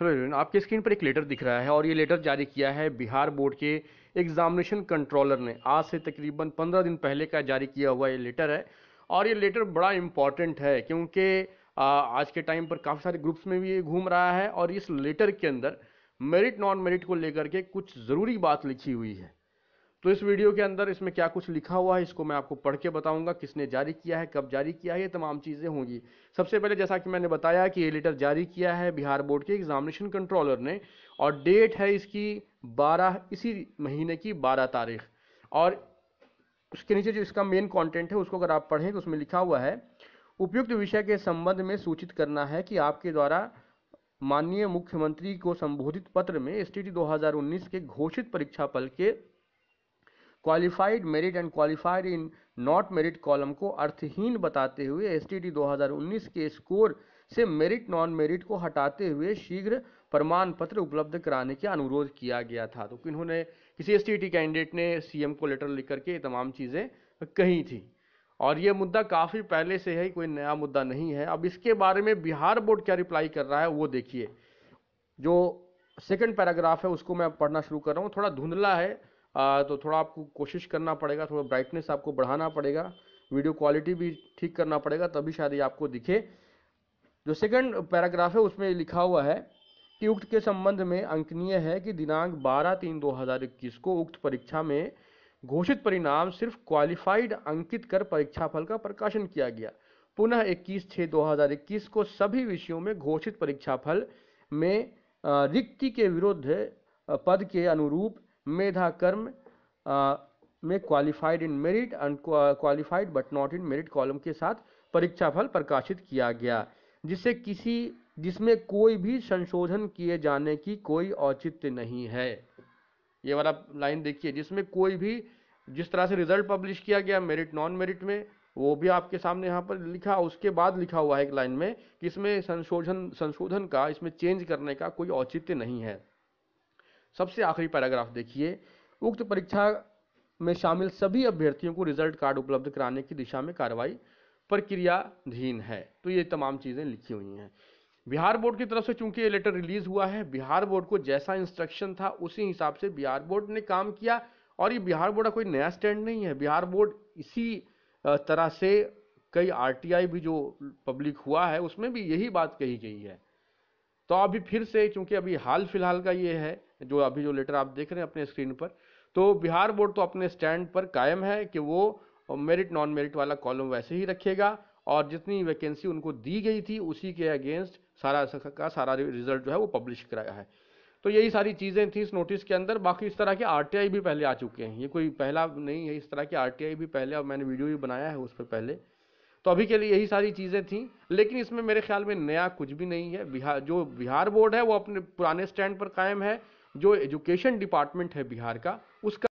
hello everyone आपके screen पर एक लेटर दिख रहा है और ये लेटर जारी किया है बिहार बोर्ड के एग्जामिनेशन कंट्रोलर ने आज से तकरीबन पंद्रह दिन पहले का जारी किया हुआ ये लेटर है और ये लेटर बड़ा इम्पॉर्टेंट है क्योंकि आज के टाइम पर काफ़ी सारे ग्रुप्स में भी ये घूम रहा है और इस लेटर के अंदर मेरिट नॉन मेरिट को लेकर के कुछ ज़रूरी बात लिखी हुई है तो इस वीडियो के अंदर इसमें क्या कुछ लिखा हुआ है इसको मैं आपको पढ़ के बताऊंगा किसने जारी किया है कब जारी किया है ये तमाम चीज़ें होंगी सबसे पहले जैसा कि मैंने बताया कि ये लेटर जारी किया है बिहार बोर्ड के एग्जामिनेशन कंट्रोलर ने और डेट है इसकी 12 इसी महीने की 12 तारीख और उसके नीचे जो इसका मेन कॉन्टेंट है उसको अगर आप पढ़ें तो उसमें लिखा हुआ है उपयुक्त विषय के संबंध में सूचित करना है कि आपके द्वारा माननीय मुख्यमंत्री को संबोधित पत्र में एस टी के घोषित परीक्षा पल के qualified merit and qualified in not merit column को अर्थहीन बताते हुए एस 2019 के स्कोर से मेरिट नॉन मेरिट को हटाते हुए शीघ्र प्रमाण पत्र उपलब्ध कराने का अनुरोध किया गया था तो इन्होंने किसी एस कैंडिडेट ने सीएम को लेटर लिख करके ये तमाम चीज़ें कही थी और ये मुद्दा काफ़ी पहले से है कोई नया मुद्दा नहीं है अब इसके बारे में बिहार बोर्ड क्या रिप्लाई कर रहा है वो देखिए जो सेकंड पैराग्राफ है उसको मैं पढ़ना शुरू कर रहा हूँ थोड़ा धुंधला है आ, तो थोड़ा आपको कोशिश करना पड़ेगा थोड़ा ब्राइटनेस आपको बढ़ाना पड़ेगा वीडियो क्वालिटी भी ठीक करना पड़ेगा तभी शायद ये आपको दिखे जो सेकंड पैराग्राफ है उसमें लिखा हुआ है कि उक्त के संबंध में अंकनीय है कि दिनांक 12 तीन 2021 को उक्त परीक्षा में घोषित परिणाम सिर्फ क्वालिफाइड अंकित कर परीक्षा फल का प्रकाशन किया गया पुनः 21 छः 2021 को सभी विषयों में घोषित परीक्षा फल में रिक्ति के विरुद्ध पद के अनुरूप मेधा कर्म में qualified in merit and qualified but not in merit column के साथ परीक्षा फल प्रकाशित किया गया जिससे किसी जिसमें कोई भी संशोधन किए जाने की कोई औचित्य नहीं है ये वाला लाइन देखिए जिसमें कोई भी जिस तरह से रिजल्ट पब्लिश किया गया मेरिट नॉन मेरिट में वो भी आपके सामने यहाँ पर लिखा उसके बाद लिखा हुआ है एक लाइन में कि इसमें संशोधन संशोधन का इसमें चेंज करने का कोई औचित्य नहीं है सबसे आखिरी पैराग्राफ देखिए उक्त परीक्षा में शामिल सभी अभ्यर्थियों को रिजल्ट कार्ड उपलब्ध कराने की दिशा में कार्रवाई प्रक्रियाधीन है तो ये तमाम चीज़ें लिखी हुई हैं बिहार बोर्ड की तरफ से चूंकि ये लेटर रिलीज हुआ है बिहार बोर्ड को जैसा इंस्ट्रक्शन था उसी हिसाब से बिहार बोर्ड ने काम किया और ये बिहार बोर्ड का कोई नया स्टैंड नहीं है बिहार बोर्ड इसी तरह से कई आर भी जो पब्लिक हुआ है उसमें भी यही बात कही गई है तो अभी फिर से चूंकि अभी हाल फिलहाल का ये है जो अभी जो लेटर आप देख रहे हैं अपने स्क्रीन पर तो बिहार बोर्ड तो अपने स्टैंड पर कायम है कि वो मेरिट नॉन मेरिट वाला कॉलम वैसे ही रखेगा और जितनी वैकेंसी उनको दी गई थी उसी के अगेंस्ट सारा का सारा रिजल्ट जो है वो पब्लिश कराया है तो यही सारी चीज़ें थी इस नोटिस के अंदर बाकी इस तरह के आर भी पहले आ चुके हैं ये कोई पहला नहीं है इस तरह के आर भी पहले और मैंने वीडियो भी बनाया है उस पर पहले तो अभी के लिए यही सारी चीज़ें थी लेकिन इसमें मेरे ख्याल में नया कुछ भी नहीं है बिहार जो बिहार बोर्ड है वो अपने पुराने स्टैंड पर कायम है जो एजुकेशन डिपार्टमेंट है बिहार का उसका